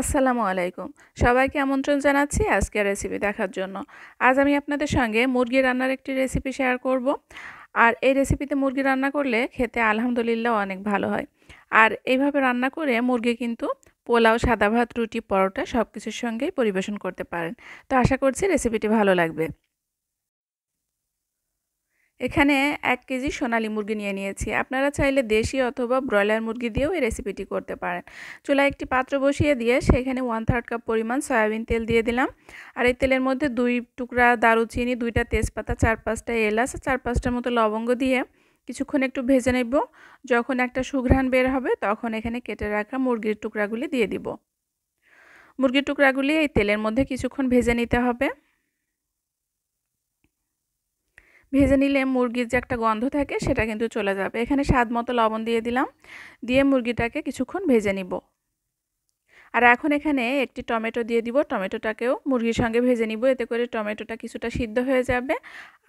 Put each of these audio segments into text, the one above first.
আসসালামু আলাইকুম সবাইকে আমন্ত্রণ জানাচ্ছি আজকের রেসিপি দেখার জন্য আজ আমি আপনাদের সঙ্গে মুরগি রান্নার একটি রেসিপি শেয়ার করব আর এই রেসিপিতে মুরগি রান্না করলে খেতে আলহামদুলিল্লাহ অনেক ভালো হয় আর এইভাবে রান্না করে মুরগি কিন্তু পোলাও সাদা ভাত রুটি পরোটা সব কিছুর সঙ্গেই পরিবেশন করতে পারেন তো আশা করছি রেসিপিটি ভালো লাগবে এখানে এক কেজি সোনালি মুরগি নিয়ে নিয়েছি আপনারা চাইলে দেশি অথবা ব্রয়লার মুরগি দিয়েও এই রেসিপিটি করতে পারেন চুলায় একটি পাত্র বসিয়ে দিয়ে সেখানে ওয়ান থার্ড কাপ পরিমাণ সয়াবিন তেল দিয়ে দিলাম আর এই তেলের মধ্যে দুই টুকরা দারুচিনি দুইটা তেজপাতা চার পাঁচটা এলাচ চার পাঁচটার মতো লবঙ্গ দিয়ে কিছুক্ষণ একটু ভেজে নেব যখন একটা সুঘ্রাণ বের হবে তখন এখানে কেটে রাখা মুরগির টুকরাগুলি দিয়ে দিব মুরগির টুকরাগুলি এই তেলের মধ্যে কিছুক্ষণ ভেজে নিতে হবে ভেজে নিলে মুরগির যে একটা গন্ধ থাকে সেটা কিন্তু চলে যাবে এখানে স্বাদ মতো লবণ দিয়ে দিলাম দিয়ে মুরগিটাকে কিছুক্ষণ ভেজে নিব আর এখন এখানে একটি টমেটো দিয়ে দিব টমেটোটাকেও মুরগির সঙ্গে ভেজে নিব এতে করে টমেটোটা কিছুটা সিদ্ধ হয়ে যাবে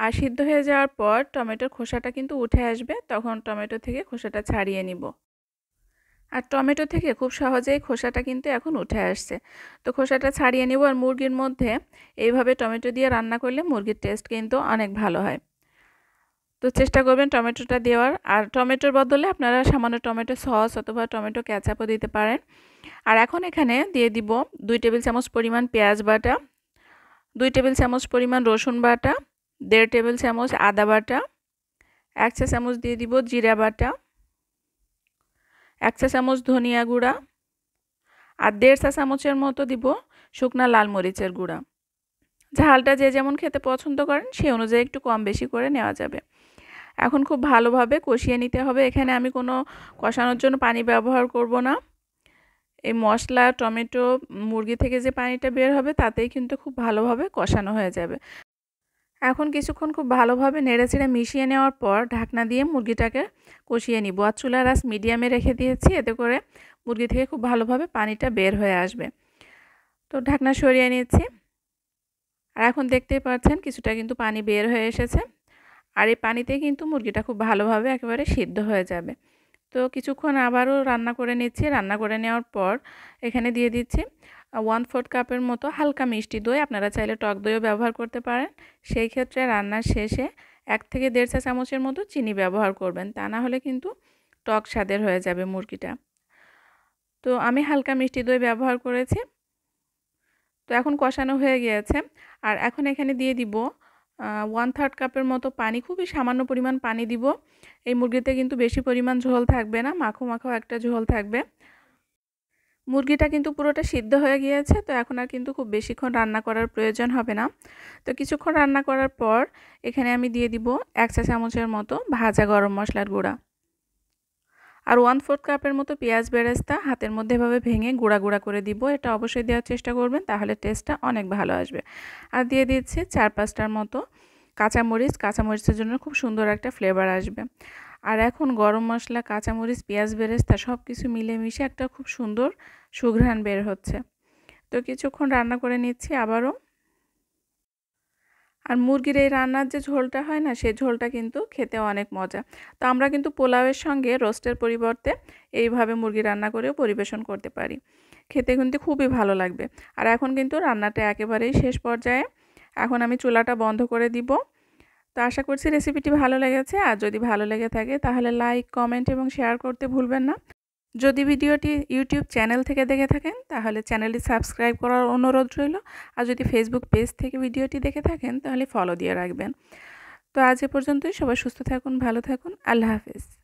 আর সিদ্ধ হয়ে যাওয়ার পর টমেটোর খোসাটা কিন্তু উঠে আসবে তখন টমেটো থেকে খোসাটা ছাড়িয়ে নিব আর টমেটো থেকে খুব সহজেই খোসাটা কিন্তু এখন উঠে আসছে তো খোসাটা ছাড়িয়ে নেব আর মুরগির মধ্যে এইভাবে টমেটো দিয়ে রান্না করলে মুরগির টেস্ট কিন্তু অনেক ভালো হয় তো চেষ্টা করবেন টমেটোটা দেওয়ার আর টমেটোর বদলে আপনারা সামান্য টমেটো সস অথবা টমেটো ক্যাচাপও দিতে পারেন আর এখন এখানে দিয়ে দিব দুই টেবিল চামচ পরিমাণ পেঁয়াজ বাটা দুই টেবিল চামচ পরিমাণ রসুন বাটা দেড় টেবিল চামচ আদা বাটা এক চা চামচ দিয়ে দিব জিরা বাটা এক চা চামচ ধনিয়া গুঁড়া আর দেড় চা চামচের মতো দিব শুকনা লাল মরিচের গুঁড়া ঝালটা যে যেমন খেতে পছন্দ করেন সে অনুযায়ী একটু কম বেশি করে নেওয়া যাবে এখন খুব ভালোভাবে কষিয়ে নিতে হবে এখানে আমি কোনো কষানোর জন্য পানি ব্যবহার করব না এই মশলা টমেটো মুরগি থেকে যে পানিটা বের হবে তাতেই কিন্তু খুব ভালোভাবে কষানো হয়ে যাবে এখন কিছুক্ষণ খুব ভালোভাবে নেড়েচেড়ে মিশিয়ে নেওয়ার পর ঢাকনা দিয়ে মুরগিটাকে কষিয়ে নিব আর চুলা রাস মিডিয়ামে রেখে দিয়েছি এতে করে মুরগি থেকে খুব ভালোভাবে পানিটা বের হয়ে আসবে তো ঢাকনা সরিয়ে নিচ্ছি আর এখন দেখতেই পাচ্ছেন কিছুটা কিন্তু পানি বের হয়ে এসেছে আর এই পানিতে কিন্তু মুরগিটা খুব ভালোভাবে একেবারে সিদ্ধ হয়ে যাবে তো কিছুক্ষণ আবারও রান্না করে নিচ্ছি রান্না করে নেওয়ার পর এখানে দিয়ে দিচ্ছি ওয়ান ফোর্থ কাপের মতো হালকা মিষ্টি দই আপনারা চাইলে টক দইও ব্যবহার করতে পারেন সেই ক্ষেত্রে রান্নার শেষে এক থেকে দেড় চা চামচের মতো চিনি ব্যবহার করবেন তা না হলে কিন্তু টক স্বাদের হয়ে যাবে মুরগিটা তো আমি হালকা মিষ্টি দই ব্যবহার করেছি তো এখন কষানো হয়ে গিয়েছে আর এখন এখানে দিয়ে দিব ওয়ান থার্ড কাপের মতো পানি খুবই সামান্য পরিমাণ পানি দিব এই মুরগিতে কিন্তু বেশি পরিমাণ ঝোল থাকবে না মাখো মাখো একটা ঝোল থাকবে মুরগিটা কিন্তু পুরোটা সিদ্ধ হয়ে গিয়েছে তো এখন আর কিন্তু খুব বেশিক্ষণ রান্না করার প্রয়োজন হবে না তো কিছুক্ষণ রান্না করার পর এখানে আমি দিয়ে দিব এক চা চামচের মতো ভাজা গরম মশলার গুঁড়া আর ওয়ান ফোর্থ কাপের মতো পেঁয়াজ বেরেস্তা হাতের মধ্যে ভেঙে গুঁড়া গুঁড়া করে দিব এটা অবশ্যই দেওয়ার চেষ্টা করবেন তাহলে টেস্টটা অনেক ভালো আসবে আর দিয়ে দিচ্ছি চার পাঁচটার মতো কাঁচামরিচ কাঁচামরিচের জন্য খুব সুন্দর একটা ফ্লেভার আসবে আর এখন গরম মশলা কাঁচামরিচ পেঁয়াজ বেরেস্তা সব কিছু মিলেমিশে একটা খুব সুন্দর সুঘ্রাণ বের হচ্ছে তো কিছুক্ষণ রান্না করে নিচ্ছি আবারও আর মুরগির এই রান্নার যে ঝোলটা হয় না সেই ঝোলটা কিন্তু খেতে অনেক মজা তো আমরা কিন্তু পোলাওয়ের সঙ্গে রোস্টের পরিবর্তে এইভাবে মুরগি রান্না করেও পরিবেশন করতে পারি খেতে কিন্তু খুবই ভালো লাগবে আর এখন কিন্তু রান্নাটা একেবারেই শেষ পর্যায়ে এখন আমি চুলাটা বন্ধ করে দিব তো আশা করছি রেসিপিটি ভালো লেগেছে আর যদি ভালো লেগে থাকে তাহলে লাইক কমেন্ট এবং শেয়ার করতে ভুলবেন না যদি ভিডিওটি ইউটিউব চ্যানেল থেকে দেখে থাকেন তাহলে চ্যানেলটি সাবস্ক্রাইব করার অনুরোধ রইল আর যদি ফেসবুক পেজ থেকে ভিডিওটি দেখে থাকেন তাহলে ফলো দিয়ে রাখবেন তো আজ এ পর্যন্তই সবাই সুস্থ থাকুন ভালো থাকুন আল্লাহ হাফেজ